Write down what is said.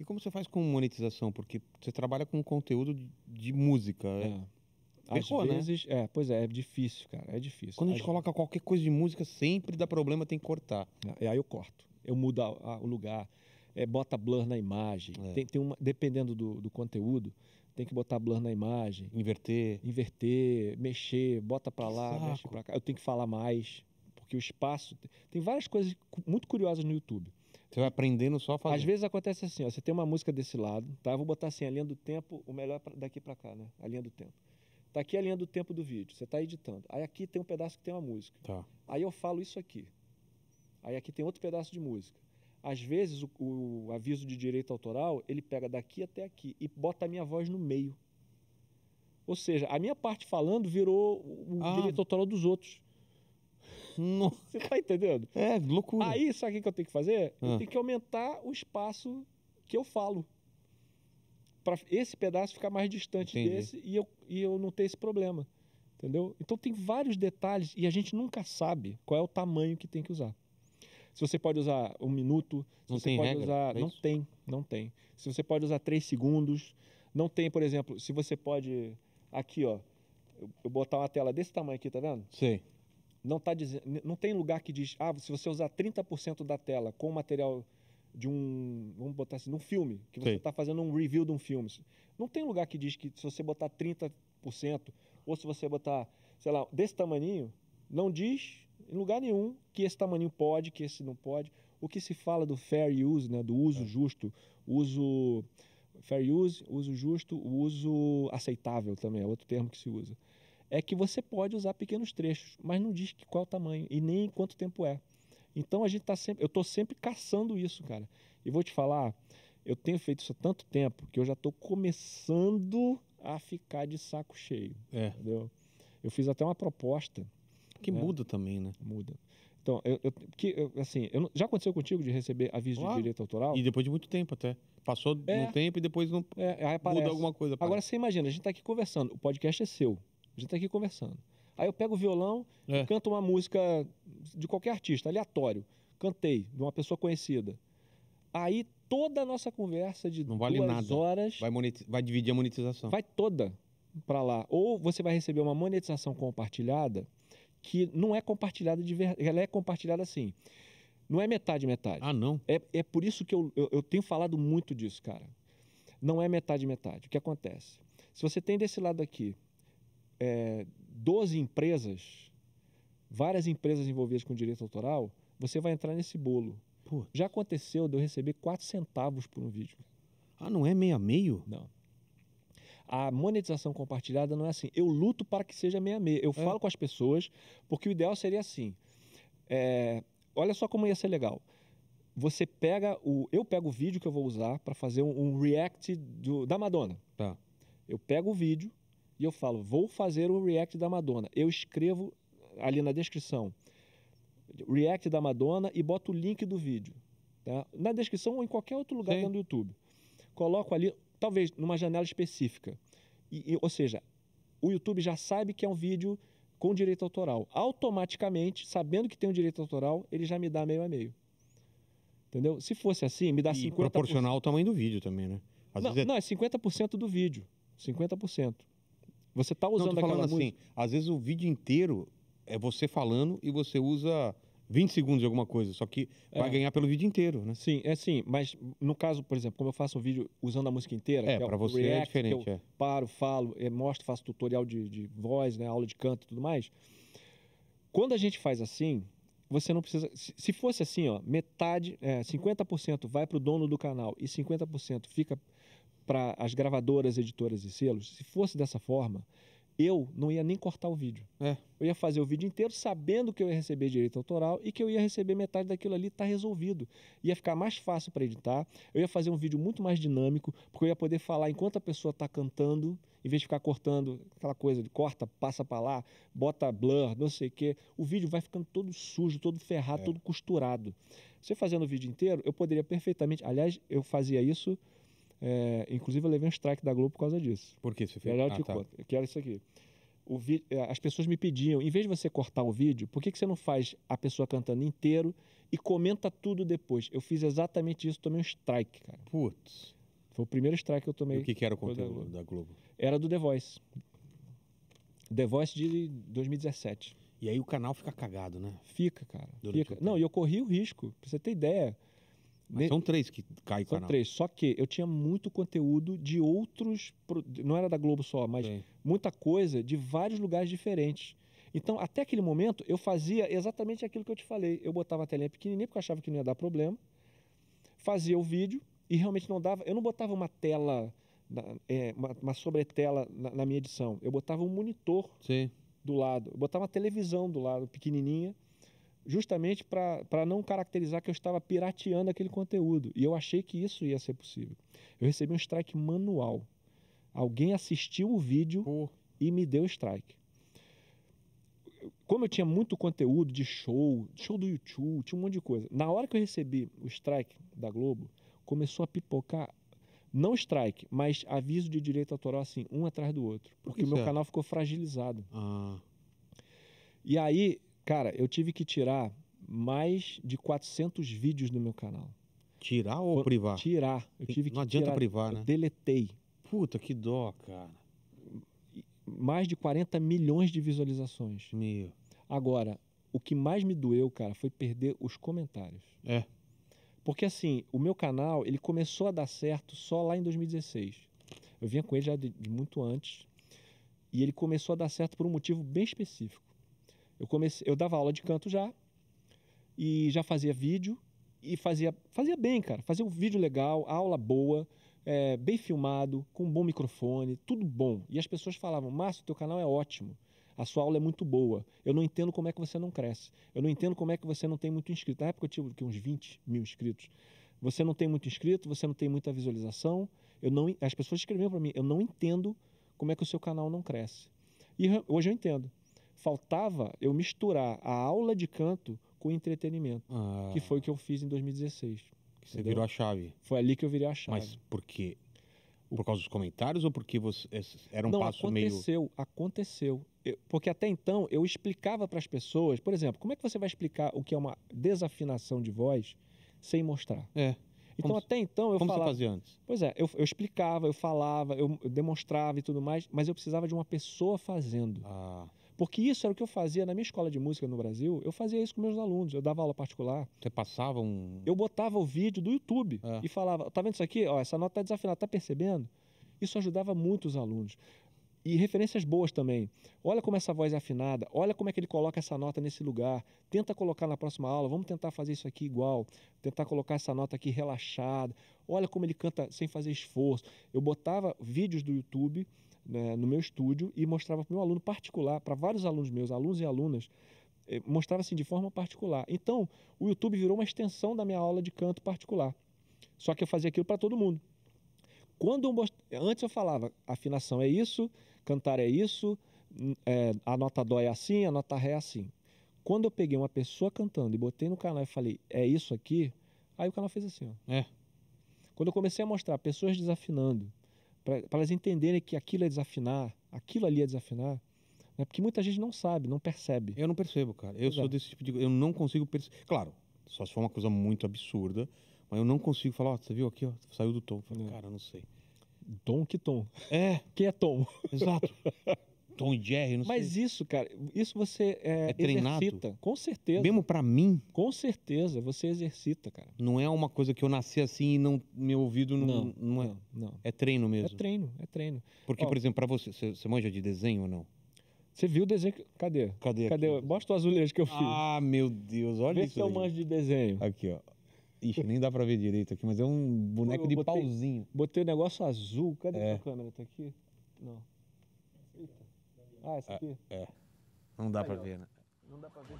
E como você faz com monetização? Porque você trabalha com conteúdo de, de música. É. é. Às né? vezes, né? é, pois é, é difícil, cara, é difícil. Quando a gente Às... coloca qualquer coisa de música, sempre dá problema, tem que cortar. É, aí eu corto, eu mudo a, a, o lugar, é, bota blur na imagem, é. tem, tem uma, dependendo do, do conteúdo, tem que botar blur na imagem. Inverter. Inverter, mexer, bota para lá, mexe para cá. Eu tenho que falar mais, porque o espaço. Tem várias coisas muito curiosas no YouTube. Você vai aprendendo só a fazer. Às vezes acontece assim, ó, você tem uma música desse lado, tá? Eu vou botar assim, a linha do tempo, o melhor daqui para cá, né? A linha do tempo. Tá aqui a linha do tempo do vídeo, você tá editando. Aí aqui tem um pedaço que tem uma música. Tá. Aí eu falo isso aqui. Aí aqui tem outro pedaço de música. Às vezes o, o aviso de direito autoral, ele pega daqui até aqui e bota a minha voz no meio. Ou seja, a minha parte falando virou o ah. direito autoral dos outros. Você tá entendendo? É, loucura. Aí, sabe o que, que eu tenho que fazer? Ah. Eu tenho que aumentar o espaço que eu falo. Para esse pedaço ficar mais distante Entendi. desse e eu, e eu não ter esse problema. Entendeu? Então tem vários detalhes e a gente nunca sabe qual é o tamanho que tem que usar. Se você pode usar um minuto, se não você pode regra, usar. É não tem, não tem. Se você pode usar três segundos, não tem, por exemplo, se você pode. Aqui, ó. Eu, eu botar uma tela desse tamanho aqui, tá vendo? Sim não, tá dizendo, não tem lugar que diz, ah, se você usar 30% da tela com material de um, vamos botar assim, num filme, que você está fazendo um review de um filme. Não tem lugar que diz que se você botar 30% ou se você botar, sei lá, desse tamaninho, não diz em lugar nenhum que esse tamaninho pode, que esse não pode. O que se fala do fair use, né, do uso é. justo, uso fair use, uso justo, uso aceitável também, é outro termo que se usa é que você pode usar pequenos trechos, mas não diz que qual o tamanho e nem quanto tempo é. Então a gente tá sempre, eu estou sempre caçando isso, cara. E vou te falar, eu tenho feito isso há tanto tempo que eu já estou começando a ficar de saco cheio. É. Entendeu? Eu fiz até uma proposta. Que né? muda também, né? Muda. Então, eu, eu que, eu, assim, eu, já aconteceu contigo de receber aviso claro. de direito autoral? E depois de muito tempo até. Passou é. um tempo e depois não é, muda alguma coisa. Agora você imagina, a gente está aqui conversando, o podcast é seu. A gente tá aqui conversando. Aí eu pego o violão, é. canto uma música de qualquer artista, aleatório. Cantei, de uma pessoa conhecida. Aí toda a nossa conversa de não vale duas nada. horas. Vai, vai dividir a monetização. Vai toda para lá. Ou você vai receber uma monetização compartilhada que não é compartilhada de verdade. Ela é compartilhada assim. Não é metade, metade. Ah, não? É, é por isso que eu, eu, eu tenho falado muito disso, cara. Não é metade, metade. O que acontece? Se você tem desse lado aqui é, 12 empresas, várias empresas envolvidas com direito autoral, você vai entrar nesse bolo. Já aconteceu de eu receber 4 centavos por um vídeo. Ah, não é meia meio? Não. A monetização compartilhada não é assim. Eu luto para que seja meia meio. Eu é. falo com as pessoas, porque o ideal seria assim. É, olha só como ia ser legal. Você pega o. Eu pego o vídeo que eu vou usar para fazer um, um react do, da Madonna. Tá. Eu pego o vídeo, e eu falo, vou fazer o react da Madonna. Eu escrevo ali na descrição, react da Madonna e boto o link do vídeo. Tá? Na descrição ou em qualquer outro lugar Sim. dentro do YouTube. Coloco ali, talvez numa janela específica. E, e, ou seja, o YouTube já sabe que é um vídeo com direito autoral. Automaticamente, sabendo que tem um direito autoral, ele já me dá meio a meio. Entendeu? Se fosse assim, me dá e 50%. Proporcional ao tamanho do vídeo também, né? Às não, vezes é... não, é 50% do vídeo. 50%. Você está usando Não, aquela assim. Música. Às vezes o vídeo inteiro é você falando e você usa 20 segundos de alguma coisa, só que é. vai ganhar pelo vídeo inteiro, né? Sim, é sim. Mas no caso, por exemplo, como eu faço um vídeo usando a música inteira, é, para é você é react, é diferente. Que eu é. paro, falo, eh, mostro, faço tutorial de, de voz, né, aula de canto e tudo mais. Quando a gente faz assim, você não precisa. Se fosse assim, ó, metade, é, eh, 50% vai para o dono do canal e 50% fica para as gravadoras, editoras e selos, se fosse dessa forma, eu não ia nem cortar o vídeo. É. Eu ia fazer o vídeo inteiro sabendo que eu ia receber direito autoral e que eu ia receber metade daquilo ali, tá resolvido. Ia ficar mais fácil para editar, eu ia fazer um vídeo muito mais dinâmico, porque eu ia poder falar enquanto a pessoa está cantando, em vez de ficar cortando aquela coisa de corta, passa para lá, bota blur, não sei o quê. O vídeo vai ficando todo sujo, todo ferrado, é. todo costurado. Você fazendo o vídeo inteiro, eu poderia perfeitamente. Aliás, eu fazia isso é, inclusive eu levei um strike da Globo por causa disso. Por ah, que isso? Fez? ah, te tá. conto. eu quero isso aqui. Vi... É, as pessoas me pediam, em vez de você cortar o vídeo, por que, que você não faz a pessoa cantando inteiro e comenta tudo depois? Eu fiz exatamente isso, tomei um strike, cara. Putz. Foi o primeiro strike que eu tomei. E o que, que era o conteúdo da Globo? da Globo? Era do The Voice. The Voice de 2017. E aí o canal fica cagado, né? Fica, cara. fica. Não, e eu corri o risco, pra você ter ideia. Ne... São três que cai o São canal. três. Só que eu tinha muito conteúdo de outros. Não era da Globo só, mas Sim. muita coisa de vários lugares diferentes. Então, até aquele momento, eu fazia exatamente aquilo que eu te falei. Eu botava a telinha pequenininha porque eu achava que não ia dar problema. Fazia o vídeo e realmente não dava. Eu não botava uma tela, é, uma, uma sobretela na, na minha edição. Eu botava um monitor Sim. do lado. Eu botava uma televisão do lado, pequenininha justamente para não caracterizar que eu estava pirateando aquele conteúdo. E eu achei que isso ia ser possível. Eu recebi um strike manual. Alguém assistiu o vídeo e me deu strike. Como eu tinha muito conteúdo de show, show do YouTube, tinha um monte de coisa. Na hora que eu recebi o strike da Globo, começou a pipocar não strike, mas aviso de direito autoral assim, um atrás do outro, porque o meu é? canal ficou fragilizado. Ah. E aí Cara, eu tive que tirar mais de 400 vídeos do meu canal. Tirar ou privar? Tirar. Eu tive Não que adianta tirar, privar, né? Deletei. Puta, que dó, cara. Mais de 40 milhões de visualizações. Meu. Agora, o que mais me doeu, cara, foi perder os comentários. É. Porque assim, o meu canal, ele começou a dar certo só lá em 2016. Eu vinha com ele já de, de muito antes. E ele começou a dar certo por um motivo bem específico. Eu comecei, eu dava aula de canto já e já fazia vídeo e fazia, fazia bem, cara. Fazia um vídeo legal, aula boa, é, bem filmado, com um bom microfone, tudo bom. E as pessoas falavam: Márcio, teu canal é ótimo. A sua aula é muito boa. Eu não entendo como é que você não cresce. Eu não entendo como é que você não tem muito inscrito. Na época eu tive uns 20 mil inscritos. Você não tem muito inscrito, você não tem muita visualização. Eu não, as pessoas escreviam para mim: eu não entendo como é que o seu canal não cresce. E hoje eu entendo faltava eu misturar a aula de canto com entretenimento, ah. que foi o que eu fiz em 2016. Você entendeu? virou a chave. Foi ali que eu virei a chave. Mas por quê? Por causa dos comentários ou porque você era um Não, passo aconteceu, meio. Aconteceu, aconteceu. Porque até então eu explicava para as pessoas, por exemplo, como é que você vai explicar o que é uma desafinação de voz sem mostrar? É. Então, como, até então, eu como falava. Como você fazia antes? Pois é, eu, eu explicava, eu falava, eu, eu, demonstrava e tudo mais, mas eu precisava de uma pessoa fazendo. Ah. Porque isso era o que eu fazia na minha escola de música no Brasil. Eu fazia isso com meus alunos. Eu dava aula particular. Você passava um. Eu botava o vídeo do YouTube é. e falava: tá vendo isso aqui? Ó, essa nota tá desafinada, tá percebendo? Isso ajudava muito os alunos. E referências boas também. Olha como essa voz é afinada, olha como é que ele coloca essa nota nesse lugar. Tenta colocar na próxima aula, vamos tentar fazer isso aqui igual. Tentar colocar essa nota aqui relaxada. Olha como ele canta sem fazer esforço. Eu botava vídeos do YouTube né, no meu estúdio e mostrava para o meu aluno particular, para vários alunos meus, alunos e alunas, eh, mostrava assim de forma particular. Então, o YouTube virou uma extensão da minha aula de canto particular. Só que eu fazia aquilo para todo mundo. Quando eu most... antes eu falava, afinação é isso, cantar é isso, é, a nota dó é assim, a nota ré é assim. Quando eu peguei uma pessoa cantando e botei no canal e falei, é isso aqui, aí o canal fez assim, ó. É. Quando eu comecei a mostrar pessoas desafinando, para elas entenderem que aquilo é desafinar, aquilo ali é desafinar. Né? Porque muita gente não sabe, não percebe. Eu não percebo, cara. Eu Exato. sou desse tipo de. Eu não consigo perceber. Claro, só se for uma coisa muito absurda, mas eu não consigo falar, oh, você viu aqui, ó, saiu do tom. Eu falo, é. cara, não sei. Tom que tom. É. Quem é tom? Exato. Tom e Jerry, não Mas sei. Mas isso, cara, isso você é, é treinado. exercita, com certeza. Mesmo para mim? Com certeza, você exercita, cara. Não é uma coisa que eu nasci assim e não meu ouvido não não, não, é, não, é treino é mesmo. É treino, é treino. Porque Ó, por exemplo, para você, você, você manja de desenho ou não? Você viu o desenho? Cadê? Cadê? Cadê? Aqui? Mostra o azulejo que eu fiz. Ah, meu Deus, olha Vê isso. Vê se eu manjo de desenho. Aqui, ó. Ixi, nem dá pra ver direito aqui, mas é um boneco eu de botei, pauzinho. Botei o negócio azul. Cadê é. a câmera? Tá aqui? Não. Ah, é, aqui? É. Não dá para ver, né? Não dá para ver.